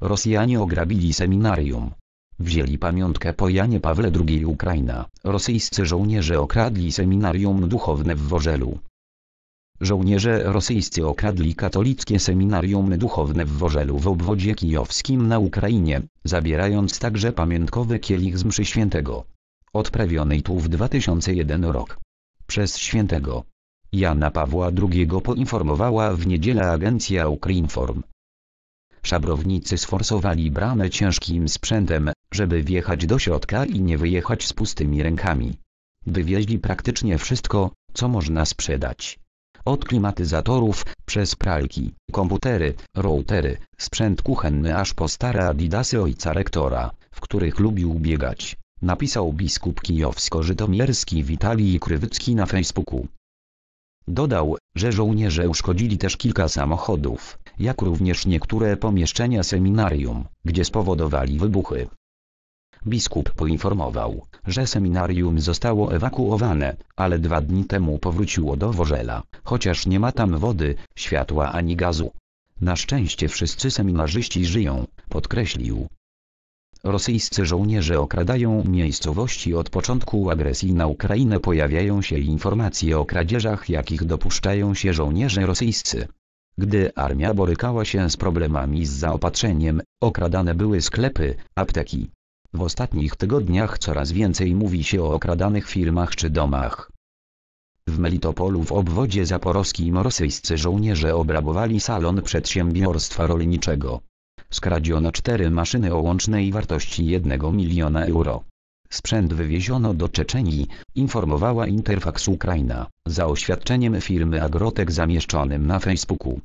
Rosjanie ograbili seminarium. Wzięli pamiątkę po Janie Pawle II Ukraina. Rosyjscy żołnierze okradli seminarium duchowne w Wożelu. Żołnierze rosyjscy okradli katolickie seminarium duchowne w Wożelu w obwodzie kijowskim na Ukrainie, zabierając także pamiątkowy kielich z mszy świętego. Odprawionej tu w 2001 rok. Przez świętego. Jana Pawła II poinformowała w niedzielę agencja Ukrinform. Szabrownicy sforsowali bramę ciężkim sprzętem, żeby wjechać do środka i nie wyjechać z pustymi rękami. Wywieźli praktycznie wszystko, co można sprzedać. Od klimatyzatorów, przez pralki, komputery, routery, sprzęt kuchenny aż po stare adidasy ojca rektora, w których lubił biegać, napisał biskup kijowsko-żytomierski Witalij Krywycki na Facebooku. Dodał, że żołnierze uszkodzili też kilka samochodów jak również niektóre pomieszczenia seminarium, gdzie spowodowali wybuchy. Biskup poinformował, że seminarium zostało ewakuowane, ale dwa dni temu powróciło do Worzela, chociaż nie ma tam wody, światła ani gazu. Na szczęście wszyscy seminarzyści żyją, podkreślił. Rosyjscy żołnierze okradają miejscowości od początku agresji na Ukrainę pojawiają się informacje o kradzieżach jakich dopuszczają się żołnierze rosyjscy. Gdy armia borykała się z problemami z zaopatrzeniem, okradane były sklepy, apteki. W ostatnich tygodniach coraz więcej mówi się o okradanych firmach czy domach. W Melitopolu w obwodzie zaporowskim rosyjscy żołnierze obrabowali salon przedsiębiorstwa rolniczego. Skradziono cztery maszyny o łącznej wartości 1 miliona euro. Sprzęt wywieziono do Czeczenii, informowała Interfax Ukraina, za oświadczeniem firmy Agrotek zamieszczonym na Facebooku.